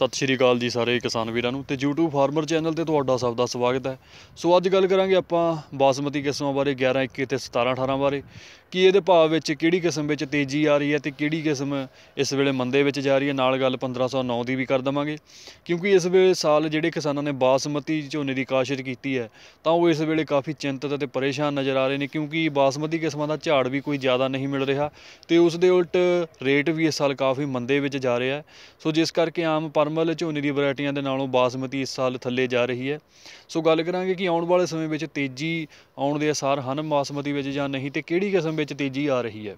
ਸਤਿ ਸ਼੍ਰੀ ਅਕਾਲ ਜੀ ਸਾਰੇ ਕਿਸਾਨ ਵੀਰਾਂ ਨੂੰ ਤੇ YouTube ਫਾਰਮਰ ਚੈਨਲ ਤੇ ਤੁਹਾਡਾ ਸਭ ਦਾ ਸਵਾਗਤ ਹੈ ਸੋ ਅੱਜ ਗੱਲ ਕਰਾਂਗੇ ਆਪਾਂ ਬਾਸਮਤੀ ਕਿਸਮਾਂ ਬਾਰੇ 11 21 ਤੇ 17 18 ਬਾਰੇ ਕਿ ਇਹਦੇ ਭਾਅ ਵਿੱਚ ਕਿਹੜੀ ਕਿਸਮ ਵਿੱਚ ਤੇਜ਼ੀ ਆ ਰਹੀ ਹੈ ਤੇ ਕਿਹੜੀ ਕਿਸਮ ਇਸ ਵੇਲੇ ਮੰਦੇ ਵਿੱਚ ਜਾ ਰਹੀ ਹੈ ਨਾਲ ਗੱਲ 1509 ਦੀ ਵੀ ਕਰ ਦਵਾਂਗੇ ਕਿਉਂਕਿ ਇਸ ਵੇਲੇ ਸਾਲ ਜਿਹੜੇ ਕਿਸਾਨਾਂ ਨੇ ਬਾਸਮਤੀ ਝੋਨੇ ਦੀ ਕਾਸ਼ਤ ਕੀਤੀ ਹੈ ਤਾਂ ਉਹ ਇਸ ਵੇਲੇ ਕਾਫੀ ਚਿੰਤਤ ਅਤੇ ਪਰੇਸ਼ਾਨ ਨਜ਼ਰ ਆ ਰਹੇ ਨੇ ਕਿਉਂਕਿ ਬਾਸਮਤੀ ਕਿਸਮਾਂ ਦਾ ਝਾੜ ਵੀ ਕੋਈ ਜ਼ਿਆਦਾ ਨਹੀਂ ਮਿਲ ਰਿਹਾ ਤੇ ਉਸ ਦੇ ਉਲਟ ਰੇਟ ਵੀ ਇਸ ਸਾਲ ਕਾਫੀ ਮੰਦੇ ਵਿੱਚ ਜਾ ਰਿਹਾ ਸੋ ਜਿਸ ਕਰਕੇ ਆਮ ਪਰ ਨਾਰਮਲ ਝੋਨੇ ਦੀ ਵੈਰਾਈਟੀਆਂ ਦੇ ਨਾਲੋਂ ਬਾਸਮਤੀ ਇਸ ਸਾਲ ਥੱਲੇ ਜਾ ਰਹੀ ਹੈ ਸੋ ਗੱਲ ਕਰਾਂਗੇ ਕਿ ਆਉਣ ਵਾਲੇ ਸਮੇਂ ਵਿੱਚ ਤੇਜ਼ੀ ਆਉਣ ਦੇ ਅਸਾਰ ਹਨ ਬਾਸਮਤੀ ਵਿੱਚ ਜਾਂ ਨਹੀਂ ਤੇ ਕਿਹੜੀ ਕਿਸਮ ਵਿੱਚ ਤੇਜ਼ੀ ਆ ਰਹੀ ਹੈ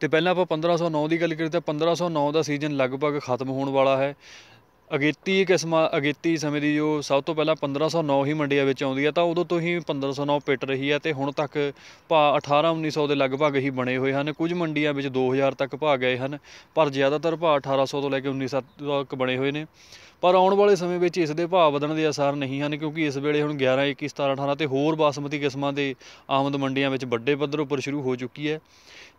ਤੇ ਪਹਿਲਾਂ ਆਪਾਂ 1509 ਦੀ ਗੱਲ ਕਰੀਏ ਤਾਂ 1509 ਦਾ ਸੀਜ਼ਨ ਲਗਭਗ ਖਤਮ ਹੋਣ ਵਾਲਾ ਹੈ ਅਗੇਤੀ ਕਿਸਮਾਂ ਅਗੇਤੀ ਸਮੇਂ ਦੀ ਜੋ ਸਭ ਤੋਂ ਪਹਿਲਾਂ 1509 ਹੀ ਮੰਡੀਆਂ ਵਿੱਚ ਆਉਂਦੀ ਹੈ ਤਾਂ ਉਦੋਂ ਤੋਂ ਹੀ 1509 ਪਿੱਟ ਰਹੀ ਹੈ ਤੇ ਹੁਣ ਤੱਕ ਭਾ 18 1900 ਦੇ ਲਗਭਗ ਹੀ ਬਣੇ ਹੋਏ ਹਨ ਕੁਝ ਮੰਡੀਆਂ ਵਿੱਚ 2000 ਤੱਕ ਭਾ ਗਏ ਹਨ ਪਰ ਜ਼ਿਆਦਾਤਰ ਭਾ 1800 ਤੋਂ ਲੈ ਕੇ 1900 ਤੱਕ ਬਣੇ ਹੋਏ ਨੇ ਪਰ ਆਉਣ ਵਾਲੇ ਸਮੇਂ ਵਿੱਚ ਇਸ ਦੇ ਭਾਅ ਵਧਣ ਦੇ ਆਸਾਰ ਨਹੀਂ ਹਨ ਕਿਉਂਕਿ ਇਸ ਵੇਲੇ ਹੁਣ 11 21 17 18 ਤੇ ਹੋਰ ਬਾਸਮਤੀ ਕਿਸਮਾਂ ਦੇ ਆਮਦ ਮੰਡੀਆਂ ਵਿੱਚ ਵੱਡੇ ਪੱਧਰ ਉੱਪਰ ਸ਼ੁਰੂ ਹੋ ਚੁੱਕੀ ਹੈ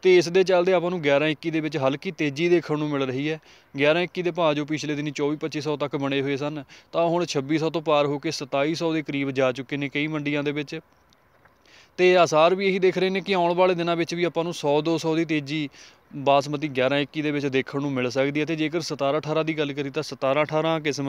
ਤੇ ਇਸ ਦੇ ਚੱਲਦੇ ਆਪਾਂ ਨੂੰ 11 21 ਦੇ ਵਿੱਚ ਹਲਕੀ ਤੇਜ਼ੀ ਦੇਖਣ ਨੂੰ ਮਿਲ ਰਹੀ ਹੈ 11 21 ਦੇ ਭਾਅ ਜੋ ਪਿਛਲੇ ਦਿਨੀ 24 2500 ਤੱਕ ਬਣੇ ਹੋਏ ਸਨ ਤਾਂ ਹੁਣ 2600 ਤੋਂ ਪਾਰ ਹੋ ਕੇ 2700 ਦੇ ਕਰੀਬ ਜਾ ਚੁੱਕੇ ਨੇ ਕਈ ਮੰਡੀਆਂ ਦੇ ਵਿੱਚ ਤੇ ਆਸਾਰ ਵੀ ਇਹੀ ਦੇਖ ਰਹੇ ਨੇ ਕਿ ਆਉਣ ਵਾਲੇ ਦਿਨਾਂ ਵਿੱਚ ਵੀ ਆਪਾਂ ਨੂੰ 100 200 ਦੀ ਤੇਜ਼ੀ ਬਾਸਮਤੀ 11 21 ਦੇ ਵਿੱਚ ਦੇਖਣ ਨੂੰ ਮਿਲ ਸਕਦੀ ਹੈ ਤੇ ਜੇਕਰ 17 18 ਦੀ ਗੱਲ ਕਰੀ ਤਾਂ 17 18 ਕਿਸਮ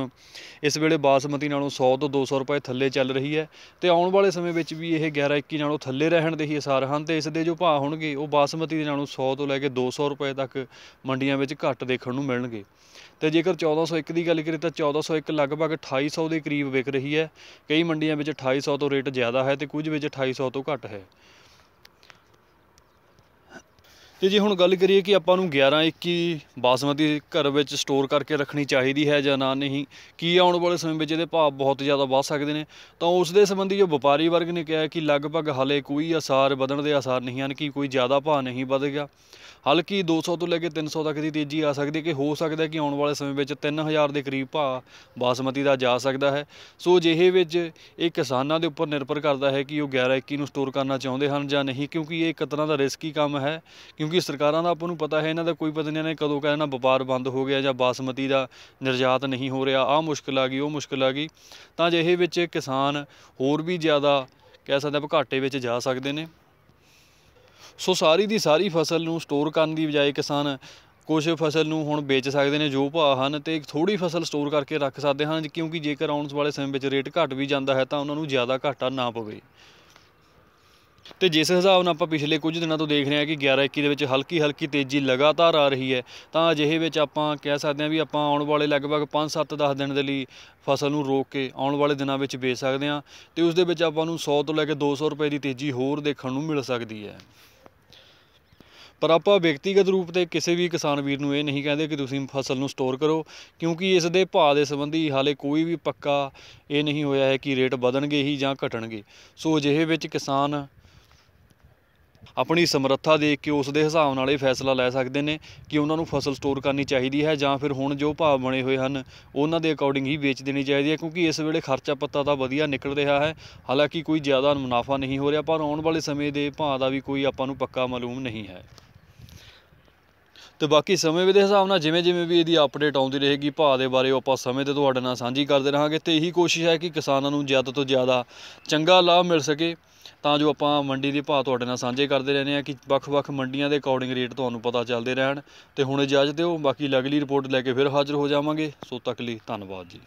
ਇਸ ਵੇਲੇ ਬਾਸਮਤੀ ਨਾਲੋਂ 100 ਤੋਂ 200 ਰੁਪਏ ਥੱਲੇ ਚੱਲ ਰਹੀ ਹੈ ਤੇ ਆਉਣ ਵਾਲੇ ਸਮੇਂ ਵਿੱਚ ਵੀ ਇਹ 11 21 ਨਾਲੋਂ ਥੱਲੇ ਰਹਿਣ ਦੇ ਹੀ ਅਸਾਰ ਹਨ ਤੇ ਇਸ ਦੇ ਜੋ ਭਾਅ ਹੋਣਗੇ ਉਹ ਬਾਸਮਤੀ ਦੇ ਨਾਲੋਂ 100 ਤੋਂ ਲੈ ਕੇ 200 ਰੁਪਏ ਤੱਕ ਮੰਡੀਆਂ ਵਿੱਚ ਘੱਟ ਦੇਖਣ ਨੂੰ ਮਿਲਣਗੇ ਤੇ ਜੇਕਰ 1401 ਦੀ ਗੱਲ ਕਰੀ ਤਾਂ 1401 ਲਗਭਗ 2800 ਦੇ ਕਰੀਬ ਵਿਕ ਰਹੀ ਹੈ ਕਈ ਮੰਡੀਆਂ ਵਿੱਚ 2800 ਤੋਂ ਰੇਟ ਜ਼ਿਆਦਾ ਹੈ ਤੇ ਕੁਝ ਵਿੱਚ 2800 ਤੋਂ ਘੱਟ ਹੈ ਤੇ ਜੇ ਹੁਣ ਗੱਲ ਕਰੀਏ ਕਿ ਆਪਾਂ ਨੂੰ 11 21 ਬਾਸਮਤੀ ਘਰ ਵਿੱਚ ਸਟੋਰ ਕਰਕੇ ਰੱਖਣੀ ਚਾਹੀਦੀ ਹੈ ਜਾਂ ਨਾ ਨਹੀਂ ਕੀ ਆਉਣ ਵਾਲੇ ਸਮੇਂ ਵਿੱਚ ਇਹਦੇ ਭਾਅ ਬਹੁਤ ਜ਼ਿਆਦਾ ਵੱਧ ਸਕਦੇ ਨੇ ਤਾਂ ਉਸ ਦੇ ਸੰਬੰਧੀ ਜੋ ਵਪਾਰੀ ਵਰਗ ਨੇ ਕਿਹਾ ਕਿ ਲਗਭਗ ਹਲੇ ਕੋਈ ਅਸਾਰ ਵਧਣ ਦੇ ਅਸਾਰ ਨਹੀਂ ਹਨ ਕਿ ਕੋਈ ਜ਼ਿਆਦਾ ਭਾਅ ਨਹੀਂ ਵਧੇਗਾ ਹਲਕੀ 200 ਤੋਂ ਲੈ ਕੇ 300 ਤੱਕ ਦੀ ਤੇਜ਼ੀ ਆ ਸਕਦੀ ਹੈ ਕਿ ਹੋ ਸਕਦਾ ਕਿ ਆਉਣ ਵਾਲੇ ਸਮੇਂ ਵਿੱਚ 3000 ਦੇ ਕਰੀਬ ਭਾਅ ਬਾਸਮਤੀ ਦਾ ਜਾ ਸਕਦਾ ਹੈ ਸੋ ਜਿਹੇ ਵਿੱਚ ਇਹ ਕਿਸਾਨਾਂ ਦੇ ਉੱਪਰ ਨਿਰਭਰ ਕਰਦਾ ਹੈ ਕਿ ਉਹ 11 21 ਨੂੰ ਸਟੋਰ ਕਰਨਾ ਚਾਹੁੰਦੇ ਹਨ ਜਾਂ ਨਹੀਂ ਕਿਉਂਕਿ ਇਹ ਇੱਕ ਤਰ੍ਹਾਂ ਦਾ ਰਿਸਕੀ ਕੰਮ ਹੈ ਕਿਉਂਕਿ ਕਿਉਂਕਿ ਸਰਕਾਰਾਂ ਦਾ ਆਪਾਂ ਨੂੰ ਪਤਾ ਹੈ ਇਹਨਾਂ ਦਾ ਕੋਈ ਪਤਾ ਨਹੀਂ ਇਹਨਾਂ ਨੇ ਕਦੋਂ ਕਹਿ ਵਪਾਰ ਬੰਦ ਹੋ ਗਿਆ ਜਾਂ ਬਾਸਮਤੀ ਦਾ ਨਿਰਯਾਤ ਨਹੀਂ ਹੋ ਰਿਹਾ ਆ ਮੁਸ਼ਕਲ ਆ ਗਈ ਉਹ ਮੁਸ਼ਕਲ ਆ ਗਈ ਤਾਂ ਜੇ ਇਹ ਵਿੱਚ ਕਿਸਾਨ ਹੋਰ ਵੀ ਜ਼ਿਆਦਾ ਕਹਿ ਸਕਦੇ ਆ ਘਾਟੇ ਵਿੱਚ ਜਾ ਸਕਦੇ ਨੇ ਸੋ ਸਾਰੀ ਦੀ ਸਾਰੀ ਫਸਲ ਨੂੰ ਸਟੋਰ ਕਰਨ ਦੀ ਬਜਾਏ ਕਿਸਾਨ ਕੁਝ ਫਸਲ ਨੂੰ ਹੁਣ ਵੇਚ ਸਕਦੇ ਨੇ ਜੋ ਭਾਅ ਹਨ ਤੇ ਥੋੜੀ ਫਸਲ ਸਟੋਰ ਕਰਕੇ ਰੱਖ ਸਕਦੇ ਹਨ ਕਿਉਂਕਿ ਜੇਕਰ ਆਉਣ ਵਾਲੇ ਸਮੇਂ ਵਿੱਚ ਰੇਟ ਘਟ ਵੀ ਜਾਂਦਾ ਹੈ ਤਾਂ ਉਹਨਾਂ ਨੂੰ ਜ਼ਿਆਦਾ ਘਾਟਾ ਨਾ ਪਵੇ ਤੇ ਜਿਸ ਹਿਸਾਬ ਨਾਲ ਆਪਾਂ ਪਿਛਲੇ ਕੁਝ ਦਿਨਾਂ ਤੋਂ ਦੇਖ ਰਹੇ ਹਾਂ ਕਿ 11 21 ਦੇ ਵਿੱਚ ਹਲਕੀ ਹਲਕੀ ਤੇਜ਼ੀ ਲਗਾਤਾਰ ਆ ਰਹੀ ਹੈ ਤਾਂ ਅਜਿਹੇ ਵਿੱਚ ਆਪਾਂ ਕਹਿ ਸਕਦੇ ਹਾਂ ਵੀ ਆਪਾਂ ਆਉਣ ਵਾਲੇ ਲਗਭਗ 5 7 10 ਦਿਨ ਦੇ ਲਈ ਫਸਲ ਨੂੰ ਰੋਕ ਕੇ ਆਉਣ ਵਾਲੇ ਦਿਨਾਂ ਵਿੱਚ ਵੇਚ ਸਕਦੇ ਹਾਂ ਤੇ ਉਸ ਦੇ ਵਿੱਚ ਆਪਾਂ ਨੂੰ 100 ਤੋਂ ਲੈ ਕੇ 200 ਰੁਪਏ ਦੀ ਤੇਜ਼ੀ ਹੋਰ ਦੇਖਣ ਨੂੰ ਮਿਲ ਸਕਦੀ ਹੈ ਪਰ ਆਪਾਂ ਵਿਅਕਤੀਗਤ ਰੂਪ ਤੇ ਕਿਸੇ ਵੀ ਕਿਸਾਨ ਵੀਰ ਨੂੰ ਇਹ ਨਹੀਂ ਕਹਿੰਦੇ ਕਿ ਤੁਸੀਂ ਫਸਲ ਨੂੰ ਸਟੋਰ ਕਰੋ ਕਿਉਂਕਿ ਇਸ ਦੇ ਭਾਅ ਦੇ ਸੰਬੰਧੀ ਹਾਲੇ ਕੋਈ ਵੀ ਪੱਕਾ ਇਹ ਨਹੀਂ ਹੋਇਆ ਹੈ ਕਿ ਰੇਟ ਵਧਣਗੇ ਹੀ ਜਾਂ ਘਟਣਗੇ ਸੋ ਅਜਿਹੇ ਵਿੱਚ ਕਿਸਾਨ ਆਪਣੀ ਸਮਰੱਥਾ ਦੇਖ ਕੇ ਉਸ ਦੇ ਹਿਸਾਬ ਨਾਲ ਇਹ ਫੈਸਲਾ ਲੈ ਸਕਦੇ ਨੇ ਕਿ ਉਹਨਾਂ ਨੂੰ ਫਸਲ ਸਟੋਰ ਕਰਨੀ ਚਾਹੀਦੀ ਹੈ ਜਾਂ ਫਿਰ ਹੁਣ ਜੋ ਭਾਅ ਬਣੇ ਹੋਏ ਹਨ ਉਹਨਾਂ ਦੇ ਅਕੋਰਡਿੰਗ ਹੀ ਵੇਚ ਦੇਣੀ ਚਾਹੀਦੀ ਹੈ ਕਿਉਂਕਿ ਇਸ ਵੇਲੇ ਖਰਚਾ ਪੱਤਾ ਤਾਂ ਵਧੀਆ ਨਿਕਲ ਰਿਹਾ ਹੈ ਹਾਲਾਂਕਿ ਕੋਈ ਜ਼ਿਆਦਾ ਮੁਨਾਫਾ ਨਹੀਂ ਹੋ ਰਿਹਾ ਪਰ ਆਉਣ ਵਾਲੇ ਸਮੇਂ ਦੇ ਭਾਅ ਦਾ ਵੀ ਕੋਈ ਆਪਾਂ ਨੂੰ ਪੱਕਾ ਮਾਲੂਮ ਨਹੀਂ ਹੈ ਤੇ ਬਾਕੀ ਸਮੇਂ ਦੇ ਹਿਸਾਬ ਨਾਲ ਜਿਵੇਂ ਜਿਵੇਂ ਵੀ ਇਹਦੀ ਅਪਡੇਟ ਆਉਂਦੀ ਰਹੇਗੀ ਭਾਅ ਦੇ ਬਾਰੇ ਆਪਾਂ ਸਮੇਂ ਤੇ ਤੁਹਾਡੇ ਨਾਲ ਸਾਂਝੀ ਕਰਦੇ ਰਹਾਂਗੇ ਤੇ ਇਹੀ ਕੋਸ਼ਿਸ਼ ਹੈ ਕਿ ਕਿਸਾਨਾਂ ਨੂੰ ਜ਼ਿਆਦਾ ਤੋਂ ਜ਼ਿਆਦਾ ਚੰਗਾ ਲਾਭ ਮਿਲ ਸਕੇ ਤਾਂ ਜੋ ਆਪਾਂ ਮੰਡੀ ਦੇ ਭਾਅ ਤੁਹਾਡੇ ਨਾਲ ਸਾਂਝੇ ਕਰਦੇ ਰਹਿੰਦੇ ਆ ਕਿ ਵੱਖ-ਵੱਖ ਮੰਡੀਆਂ ਦੇ ਅਕੋਰਡਿੰਗ ਰੇਟ ਤੁਹਾਨੂੰ ਪਤਾ ਚੱਲਦੇ ਰਹਿਣ ਤੇ ਹੁਣ ਇਜਾਜ਼ਤ ਦਿਓ ਬਾਕੀ ਅਗਲੀ ਰਿਪੋਰਟ ਲੈ ਕੇ ਫਿਰ ਹਾਜ਼ਰ ਹੋ ਜਾਵਾਂਗੇ ਸੋ ਤੱਕ ਲਈ ਧੰਨਵਾਦ ਜੀ